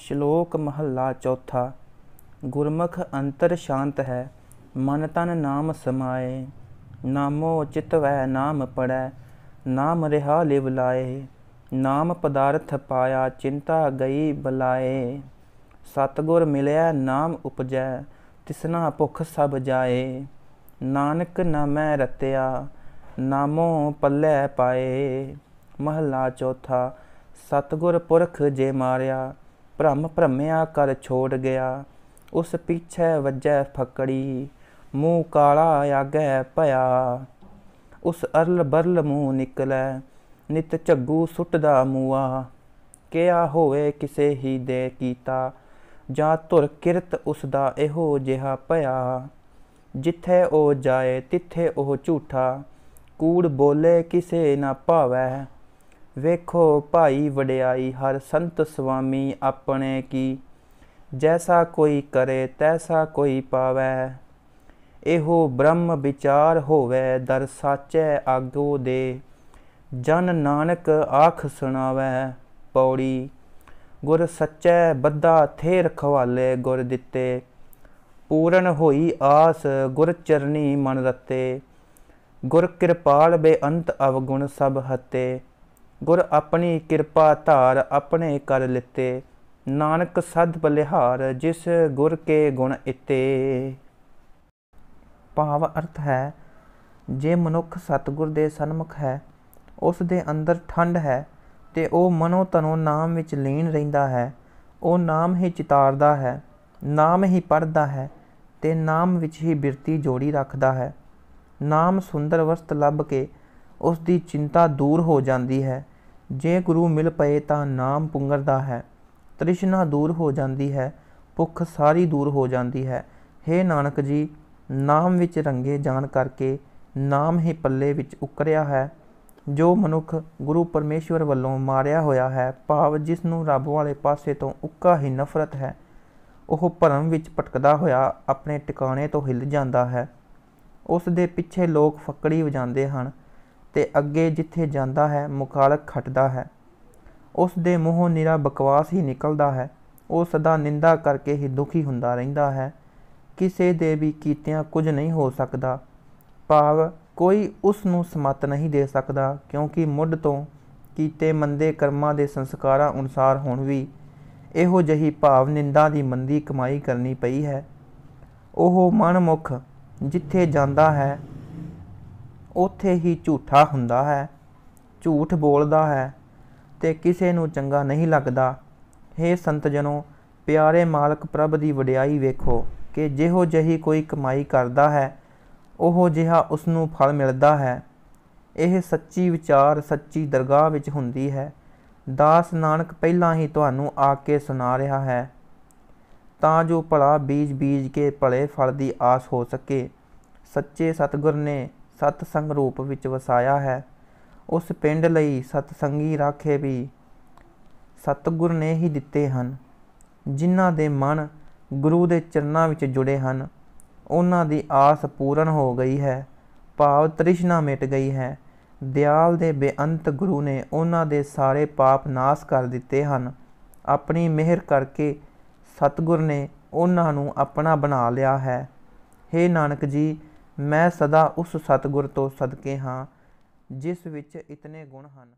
ਸ਼ਲੋਕ ਮਹੱਲਾ ਚੌਥਾ ਗੁਰਮਖ ਅੰਤਰ ਸ਼ਾਂਤ ਹੈ ਮਨ ਤਨ ਨਾਮ ਸਮਾਏ ਨਾਮੋ ਚਿਤਵੈ ਨਾਮ ਪੜੈ ਨਾਮ ਰਿਹਾ ਲਿਵ ਲਾਏ ਨਾਮ ਪਦਾਰਥ ਪਾਇਆ ਚਿੰਤਾ ਗਈ ਬਲਾਏ ਸਤਗੁਰ ਮਿਲਿਆ ਨਾਮ ਉਪਜੈ ਤਿਸਨਾ ਭੁਖ ਸਭ ਜਾਏ ਨਾਨਕ ਨਾਮੈ ਰਤਿਆ ਨਾਮੋ ਪੱਲੇ ਪਾਏ ਮਹਲਾ ਚੌਥਾ ਸਤਗੁਰ ਪੁਰਖ ਜੇ ਮਾਰਿਆ ਭ੍ਰਮ ਭ੍ਰਮਿਆ ਕਰ ਛੋੜ ਗਿਆ ਉਸ ਪਿੱਛੇ ਵੱਜੈ ਫੱਕੜੀ ਮੂੰਹ ਕਾਲਾ ਆਗੈ ਭਇਆ ਉਸ ਅਰਲ ਬਰਲ ਮੂੰਹ ਨਿਕਲੈ ਨਿਤ ਝੱਗੂ ਸੁੱਟਦਾ ਮੂਆ ਕਿਆ ਹੋਵੇ ਕਿਸੇ ਹੀ ਦੇ ਕੀਤਾ ਜਾਂ ਧੁਰ ਕਿਰਤ ਉਸ ਦਾ ਇਹੋ ਜਿਹਾ ਭਇਆ ਜਿੱਥੇ ਉਹ ਜਾਏ ਤਿੱਥੇ ਉਹ ਝੂਠਾ ਕੂੜ ਬੋਲੇ ਕਿਸੇ ਨਾ ਭਾਵੇ ਵੇਖੋ ਭਾਈ ਵਡਿਆਈ ਹਰ ਸੰਤ ਸੁਆਮੀ ਆਪਣੇ ਕੀ ਜੈਸਾ ਕੋਈ ਕਰੇ ਤੈਸਾ ਕੋਈ ਪਾਵੇ ਇਹੋ ਬ੍ਰਹਮ ਵਿਚਾਰ ਹੋਵੇ ਦਰ ਸਾਚੈ ਆਗੋ ਦੇ ਜਨ ਨਾਨਕ ਆਖ ਸੁਣਾਵੇ ਪੌੜੀ ਗੁਰ ਸੱਚੈ ਬੱਧਾ ਥੇ ਰਖਵਾਲੇ ਗੁਰ ਦਿੱਤੇ ਪੂਰਨ ਹੋਈ ਆਸ ਗੁਰ ਚਰਨੀ ਮਨ ਰਤੇ ਗੁਰ ਕਿਰਪਾਲ ਬੇਅੰਤ ਅਵਗੁਣ ਸਭ ਹਤੇ ਗੁਰ ਆਪਣੀ ਕਿਰਪਾ ਧਾਰ ਆਪਣੇ ਕਰ ਲਿੱਤੇ ਨਾਨਕ ਸਦ ਬਲਿਹਾਰ ਜਿਸ ਗੁਰ ਕੇ ਗੁਣ ਇਤੇ ਭਾਵ ਅਰਥ ਹੈ ਜੇ ਮਨੁੱਖ ਸਤਗੁਰ ਦੇ ਸਨਮੁਖ ਹੈ ਉਸ ਦੇ ਅੰਦਰ ਠੰਡ ਹੈ ਤੇ ਉਹ ਮਨੋ ਤਨੋ ਨਾਮ ਵਿੱਚ ਲੀਨ ਰਹਿੰਦਾ ਹੈ ਉਹ ਨਾਮ ਹੀ ਚਿਤਾਰਦਾ ਹੈ ਨਾਮ ਹੀ ਪੜਦਾ ਹੈ ਤੇ ਨਾਮ ਵਿੱਚ ਹੀ ਬਿਰਤੀ ਜੋੜੀ ਰੱਖਦਾ ਹੈ ਨਾਮ ਸੁੰਦਰ ਵਸਤ ਲੱਭ ਕੇ ਉਸ ਦੀ ਚਿੰਤਾ ਦੂਰ ਹੋ ਜਾਂਦੀ ਹੈ ਜੇ ਗੁਰੂ ਮਿਲ ਪਏ ਤਾਂ ਨਾਮ ਪੁੰਗਰਦਾ ਹੈ ਤ੍ਰਿਸ਼ਨਾ ਦੂਰ ਹੋ ਜਾਂਦੀ ਹੈ ਭੁੱਖ ਸਾਰੀ ਦੂਰ ਹੋ ਜਾਂਦੀ ਹੈ हे ਨਾਨਕ ਜੀ ਨਾਮ ਵਿੱਚ ਰੰਗੇ ਜਾਣ ਕਰਕੇ ਨਾਮ ਹੀ ਪੱਲੇ ਵਿੱਚ ਉਕਰਿਆ ਹੈ ਜੋ ਮਨੁੱਖ ਗੁਰੂ ਪਰਮੇਸ਼ਵਰ ਵੱਲੋਂ ਮਾਰਿਆ ਹੋਇਆ ਹੈ ਭਾਵ ਜਿਸ ਨੂੰ ਰੱਬ ਵਾਲੇ ਪਾਸੇ ਤੋਂ ਉੱਕਾ ਹੀ ਨਫ਼ਰਤ ਹੈ ਉਹ ਭਰਮ ਵਿੱਚ ਪਟਕਦਾ ਹੋਇਆ ਆਪਣੇ ਟਿਕਾਣੇ ਤੋਂ ਹਿੱਲ ਜਾਂਦਾ ਹੈ ਉਸ ਦੇ ਪਿੱਛੇ ਲੋਕ ਫੱਕੜੀ ਵਜਾਉਂਦੇ ਹਨ ਤੇ ਅੱਗੇ ਜਿੱਥੇ ਜਾਂਦਾ ਹੈ ਮੁਖਾਲਕ ਖਟਦਾ ਹੈ ਉਸ ਦੇ ਮੂੰਹੋਂ ਨਿਰਾ ਬਕਵਾਸ ਹੀ ਨਿਕਲਦਾ ਹੈ ਉਹ ਸਦਾ ਨਿੰਦਾ ਕਰਕੇ ਹੀ ਦੁਖੀ ਹੁੰਦਾ ਰਹਿੰਦਾ ਹੈ ਕਿਸੇ ਦੇ ਵੀ ਕੀਤਿਆਂ ਕੁਝ ਨਹੀਂ ਹੋ ਸਕਦਾ ਭਾਵ ਕੋਈ ਉਸ ਨੂੰ ਸਮਤ ਨਹੀਂ ਦੇ ਸਕਦਾ ਕਿਉਂਕਿ ਮੁੱਢ ਤੋਂ ਕੀਤੇ ਮੰਦੇ ਕਰਮਾਂ ਦੇ ਸੰਸਕਾਰਾਂ ਅਨੁਸਾਰ ਹੁਣ ਵੀ ਇਹੋ ਜਹੀ ਭਾਵ ਨਿੰਦਾ ਦੀ ਮੰਦੀ ਕਮਾਈ ਕਰਨੀ ਪਈ ਹੈ ਉਹ ਮਨਮੁਖ ਜਿੱਥੇ ਜਾਂਦਾ ਹੈ ਉੱਥੇ ਹੀ ਝੂਠਾ ਹੁੰਦਾ ਹੈ ਝੂਠ ਬੋਲਦਾ ਹੈ ਤੇ ਕਿਸੇ ਨੂੰ ਚੰਗਾ ਨਹੀਂ ਲੱਗਦਾ हे ਸੰਤ ਜਨੋ ਪਿਆਰੇ ਮਾਲਕ ਪ੍ਰਭ ਦੀ ਵਡਿਆਈ ਵੇਖੋ ਕਿ ਜਿਹੋ ਜਹੀ ਕੋਈ ਕਮਾਈ ਕਰਦਾ ਹੈ ਉਹ ਜਿਹਾ ਉਸ ਨੂੰ ਫਲ ਮਿਲਦਾ ਹੈ ਇਹ ਸੱਚੀ ਵਿਚਾਰ ਸੱਚੀ ਦਰਗਾਹ ਵਿੱਚ ਹੁੰਦੀ ਹੈ ਦਾਸ ਨਾਨਕ ਪਹਿਲਾਂ ਹੀ ਤੁਹਾਨੂੰ ਆ ਕੇ ਸੁਣਾ ਰਿਹਾ ਹੈ ਤਾਂ ਜੋ ਭਲਾ ਬੀਜ ਬੀਜ ਕੇ ਭਲੇ ਫਲ ਦੀ ਆਸ ਹੋ ਸਕੇ ਸੱਚੇ ਸਤਗੁਰ ਨੇ ਸਤਸੰਗ ਰੂਪ ਵਿੱਚ ਵਸਾਇਆ ਹੈ ਉਸ ਪਿੰਡ ਲਈ ਸਤਸੰਗੀ ਰਾਖੇ ਵੀ ਸਤਗੁਰ ਨੇ ਹੀ ਦਿੱਤੇ ਹਨ ਜਿਨ੍ਹਾਂ ਦੇ ਮਨ ਗੁਰੂ ਦੇ ਚਰਨਾਂ ਵਿੱਚ ਜੁੜੇ ਹਨ ਉਹਨਾਂ ਦੀ ਆਸ ਪੂਰਨ ਹੋ ਗਈ ਹੈ ਭਾਵ ਤ੍ਰਿਸ਼ਨਾ ਮਿਟ ਗਈ ਹੈ ਦਿਆਲ ਦੇ ਬੇਅੰਤ ਗੁਰੂ ਨੇ ਉਹਨਾਂ ਦੇ ਸਾਰੇ ਪਾਪ ਨਾਸ ਕਰ ਦਿੱਤੇ ਹਨ ਆਪਣੀ ਮਿਹਰ ਕਰਕੇ ਸਤਗੁਰ ਨੇ ਉਹਨਾਂ ਨੂੰ ਆਪਣਾ ਬਣਾ ਲਿਆ ਹੈ हे ਨਾਨਕ ਜੀ ਮੈਂ ਸਦਾ ਉਸ ਸਤਿਗੁਰ ਤੋਂ ਸਦਕੇ ਹਾਂ ਜਿਸ ਵਿੱਚ ਇਤਨੇ ਗੁਣ ਹਨ